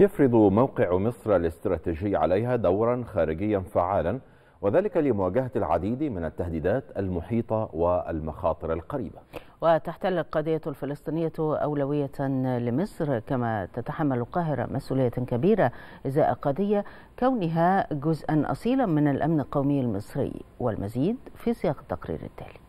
يفرض موقع مصر الاستراتيجي عليها دورا خارجيا فعالا وذلك لمواجهة العديد من التهديدات المحيطة والمخاطر القريبة وتحتل القضية الفلسطينية أولوية لمصر كما تتحمل القاهرة مسؤولية كبيرة إزاء قضية كونها جزءا أصيلا من الأمن القومي المصري والمزيد في سياق التقرير التالي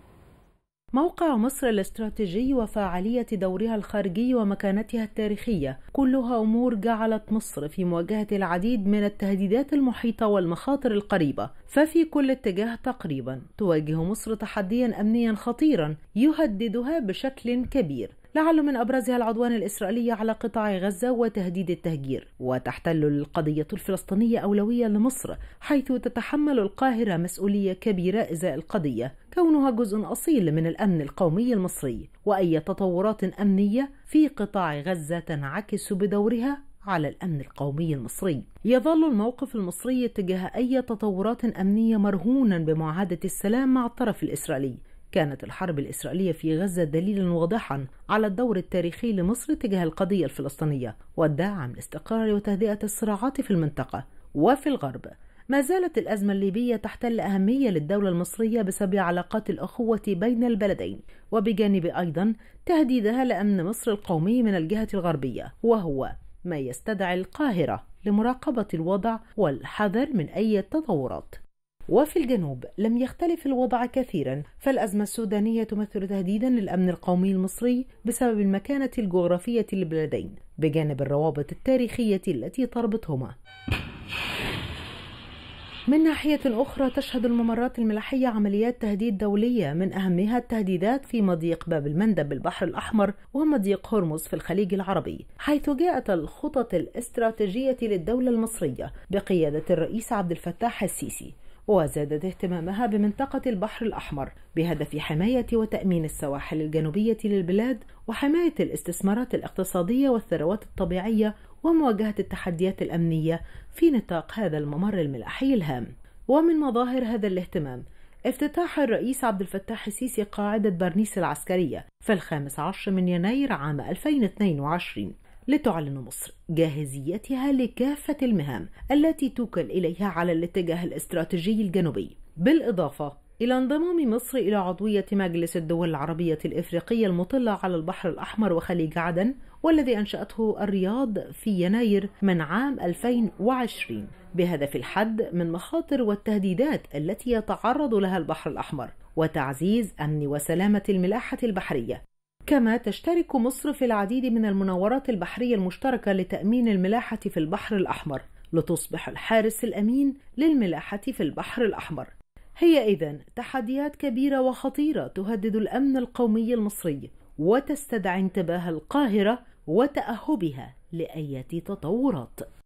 موقع مصر الاستراتيجي وفاعلية دورها الخارجي ومكانتها التاريخية كلها أمور جعلت مصر في مواجهة العديد من التهديدات المحيطة والمخاطر القريبة ففي كل اتجاه تقريبا تواجه مصر تحديا أمنيا خطيرا يهددها بشكل كبير لعل من أبرزها العدوان الإسرائيلي على قطاع غزة وتهديد التهجير وتحتل القضية الفلسطينية أولوية لمصر حيث تتحمل القاهرة مسؤولية كبيرة إزاء القضية كونها جزء أصيل من الأمن القومي المصري وأي تطورات أمنية في قطاع غزة تنعكس بدورها على الأمن القومي المصري. يظل الموقف المصري تجاه أي تطورات أمنية مرهونا بمعاهدة السلام مع الطرف الإسرائيلي، كانت الحرب الإسرائيلية في غزة دليلا واضحا على الدور التاريخي لمصر تجاه القضية الفلسطينية والدعم لاستقرار وتهدئة الصراعات في المنطقة وفي الغرب ما زالت الأزمة الليبية تحتل أهمية للدولة المصرية بسبب علاقات الأخوة بين البلدين وبجانب أيضا تهديدها لأمن مصر القومي من الجهة الغربية وهو ما يستدعي القاهرة لمراقبة الوضع والحذر من أي تطورات وفي الجنوب لم يختلف الوضع كثيرا فالأزمة السودانية تمثل تهديدا للأمن القومي المصري بسبب المكانة الجغرافية للبلدين بجانب الروابط التاريخية التي تربطهما من ناحية أخرى تشهد الممرات الملاحية عمليات تهديد دولية من أهمها التهديدات في مضيق باب المندب بالبحر الأحمر ومضيق هرمز في الخليج العربي حيث جاءت الخطط الاستراتيجية للدولة المصرية بقيادة الرئيس عبد الفتاح السيسي وزادت اهتمامها بمنطقة البحر الأحمر بهدف حماية وتأمين السواحل الجنوبية للبلاد وحماية الاستثمارات الاقتصادية والثروات الطبيعية ومواجهة التحديات الأمنية في نطاق هذا الممر الملاحي الهام. ومن مظاهر هذا الاهتمام افتتاح الرئيس عبد الفتاح السيسي قاعدة برنيس العسكرية في الخامس عشر من يناير عام 2022 لتعلن مصر جاهزيتها لكافة المهام التي توكل إليها على الاتجاه الاستراتيجي الجنوبي بالإضافة إلى انضمام مصر إلى عضوية مجلس الدول العربية الإفريقية المطلة على البحر الأحمر وخليج عدن والذي أنشأته الرياض في يناير من عام 2020 بهدف الحد من مخاطر والتهديدات التي يتعرض لها البحر الأحمر وتعزيز أمن وسلامة الملاحة البحرية كما تشترك مصر في العديد من المناورات البحرية المشتركة لتأمين الملاحة في البحر الأحمر لتصبح الحارس الأمين للملاحة في البحر الأحمر هي إذن تحديات كبيرة وخطيرة تهدد الأمن القومي المصري وتستدعي انتباه القاهرة وتأهبها لأية تطورات